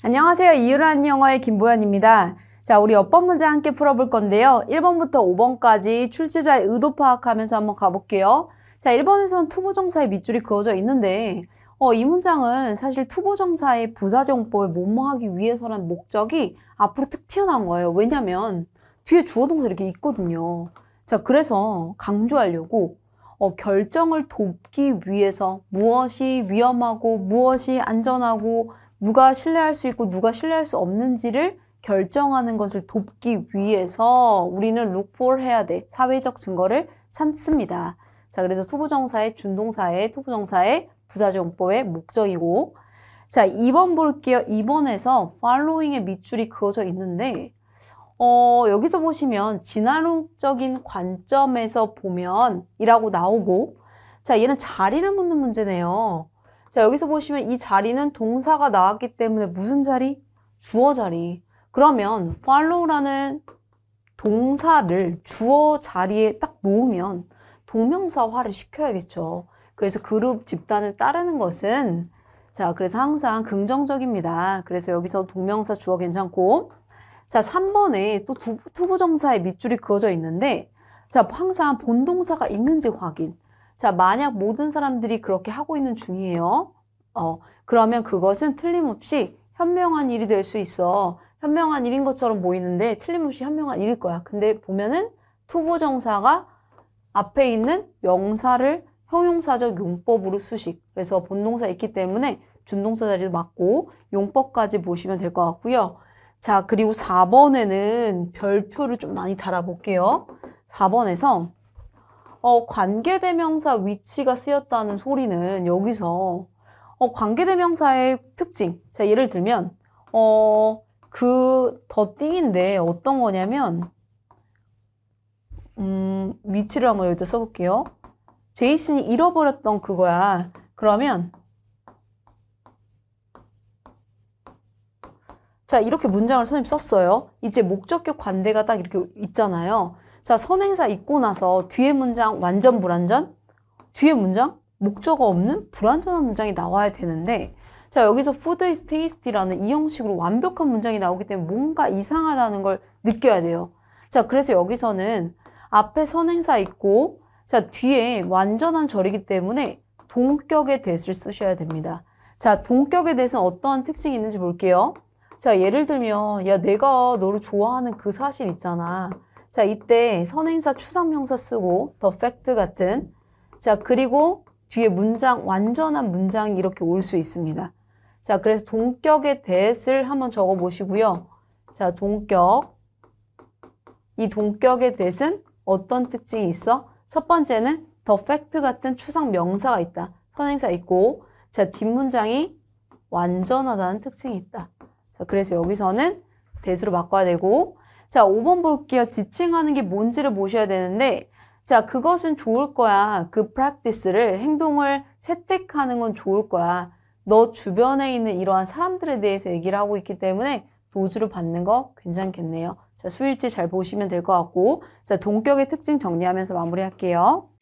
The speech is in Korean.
안녕하세요. 이유란 영어의 김보연입니다. 자, 우리 어번 문제 함께 풀어볼 건데요. 1번부터 5번까지 출제자의 의도 파악하면서 한번 가볼게요. 자, 1번에선 투부정사의 밑줄이 그어져 있는데 어, 이 문장은 사실 투부정사의 부사정법을 못모하기 위해서란 목적이 앞으로 특 튀어나온 거예요. 왜냐면 뒤에 주어동사 이렇게 있거든요. 자, 그래서 강조하려고 어, 결정을 돕기 위해서 무엇이 위험하고 무엇이 안전하고 누가 신뢰할 수 있고 누가 신뢰할 수 없는지를 결정하는 것을 돕기 위해서 우리는 룩폴 해야 돼. 사회적 증거를 찾습니다. 자, 그래서 투부정사의 준동사의 투부정사의 부사정법의 목적이고 자, 2번 볼게요. 2번에서 following의 밑줄이 그어져 있는데 어, 여기서 보시면 진화론적인 관점에서 보면 이라고 나오고 자, 얘는 자리를 묻는 문제네요. 자 여기서 보시면 이 자리는 동사가 나왔기 때문에 무슨 자리? 주어 자리 그러면 follow라는 동사를 주어 자리에 딱 놓으면 동명사화를 시켜야겠죠 그래서 그룹 집단을 따르는 것은 자 그래서 항상 긍정적입니다 그래서 여기서 동명사 주어 괜찮고 자 3번에 또 두, 투부정사의 밑줄이 그어져 있는데 자 항상 본동사가 있는지 확인 자, 만약 모든 사람들이 그렇게 하고 있는 중이에요. 어, 그러면 그것은 틀림없이 현명한 일이 될 수 있어. 현명한 일인 것처럼 보이는데 틀림없이 현명한 일일 거야. 근데 보면은 투부정사가 앞에 있는 명사를 형용사적 용법으로 수식. 그래서 본동사 있기 때문에 준동사 자리도 맞고 용법까지 보시면 될 것 같고요. 자, 그리고 4번에는 별표를 좀 많이 달아볼게요. 4번에서 어, 관계대명사 위치가 쓰였다는 소리는 여기서 어, 관계대명사의 특징 자 예를 들면 어, 그 더띵인데 어떤 거냐면 음, 위치를 한번 여기다 써볼게요 제이슨이 잃어버렸던 그거야 그러면 자 이렇게 문장을 선생님 썼어요 이제 목적격 관대가 딱 이렇게 있잖아요 자, 선행사 있고 나서 뒤에 문장 완전 불완전, 뒤에 문장 목적어 없는 불완전한 문장이 나와야 되는데 자, 여기서 food is tasty라는 이 형식으로 완벽한 문장이 나오기 때문에 뭔가 이상하다는 걸 느껴야 돼요. 자, 그래서 여기서는 앞에 선행사 있고 자, 뒤에 완전한 절이기 때문에 동격의 대을 쓰셔야 됩니다. 자, 동격에 대해서는 어떠한 특징이 있는지 볼게요. 자, 예를 들면 야, 내가 너를 좋아하는 그 사실 있잖아. 자, 이때 선행사 추상명사 쓰고 더 팩트 같은 자, 그리고 뒤에 문장, 완전한 문장이 이렇게 올 수 있습니다. 자, 그래서 동격의 대을 한번 적어 보시고요. 자, 동격. 이 동격의 대은 어떤 특징이 있어? 첫 번째는 더 팩트 같은 추상 명사가 있다. 선행사 있고, 자, 뒷문장이 완전하다는 특징이 있다. 자, 그래서 여기서는 대수로 바꿔야 되고, 자, 5번 볼게요. 지칭하는 게 뭔지를 모셔야 되는데 자, 그것은 좋을 거야. 그프 r a 스를 행동을 채택하는 건 좋을 거야. 너 주변에 있는 이러한 사람들에 대해서 얘기를 하고 있기 때문에 도주를 받는 거 괜찮겠네요. 자, 수일치 잘 보시면 될 것 같고 자, 동격의 특징 정리하면서 마무리할게요.